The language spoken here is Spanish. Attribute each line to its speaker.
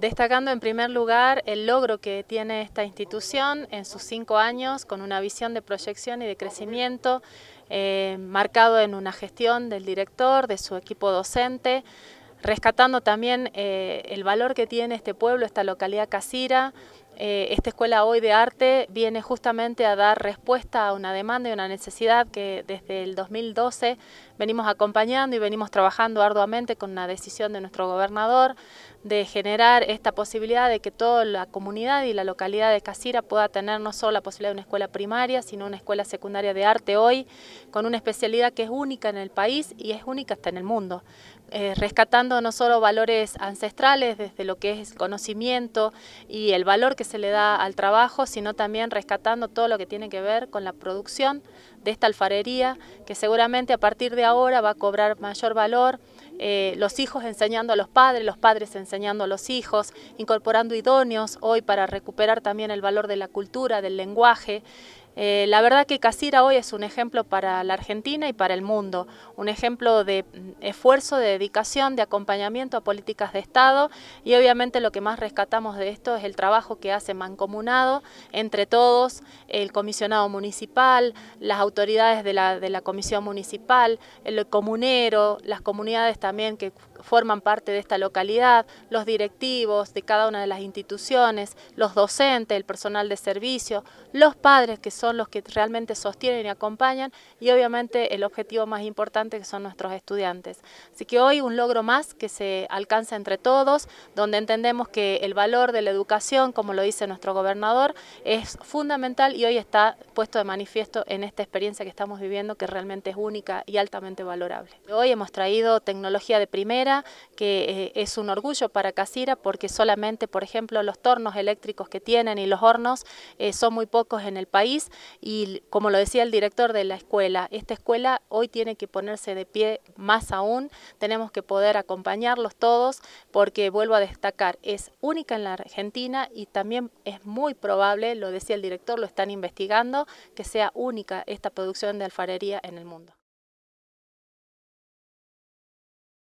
Speaker 1: destacando en primer lugar el logro que tiene esta institución en sus cinco años con una visión de proyección y de crecimiento eh, marcado en una gestión del director, de su equipo docente, rescatando también eh, el valor que tiene este pueblo, esta localidad casira, eh, esta escuela hoy de arte viene justamente a dar respuesta a una demanda y una necesidad que desde el 2012 venimos acompañando y venimos trabajando arduamente con la decisión de nuestro gobernador de generar esta posibilidad de que toda la comunidad y la localidad de Casira pueda tener no solo la posibilidad de una escuela primaria, sino una escuela secundaria de arte hoy, con una especialidad que es única en el país y es única hasta en el mundo, eh, rescatando no solo valores ancestrales desde lo que es el conocimiento y el valor que se se le da al trabajo, sino también rescatando todo lo que tiene que ver con la producción de esta alfarería, que seguramente a partir de ahora va a cobrar mayor valor, eh, los hijos enseñando a los padres, los padres enseñando a los hijos, incorporando idóneos hoy para recuperar también el valor de la cultura, del lenguaje. Eh, la verdad que Casira hoy es un ejemplo para la Argentina y para el mundo, un ejemplo de mm, esfuerzo, de dedicación, de acompañamiento a políticas de Estado y obviamente lo que más rescatamos de esto es el trabajo que hace mancomunado entre todos, el comisionado municipal, las autoridades de la, de la comisión municipal, el comunero, las comunidades también que forman parte de esta localidad, los directivos de cada una de las instituciones, los docentes, el personal de servicio, los padres que son son los que realmente sostienen y acompañan y obviamente el objetivo más importante que son nuestros estudiantes. Así que hoy un logro más que se alcanza entre todos, donde entendemos que el valor de la educación, como lo dice nuestro gobernador, es fundamental y hoy está puesto de manifiesto en esta experiencia que estamos viviendo que realmente es única y altamente valorable. Hoy hemos traído tecnología de primera, que eh, es un orgullo para Casira porque solamente, por ejemplo, los tornos eléctricos que tienen y los hornos eh, son muy pocos en el país y como lo decía el director de la escuela, esta escuela hoy tiene que ponerse de pie más aún, tenemos que poder acompañarlos todos porque vuelvo a destacar, es única en la Argentina y también es muy probable, lo decía el director, lo están investigando, que sea única esta producción de alfarería en el mundo.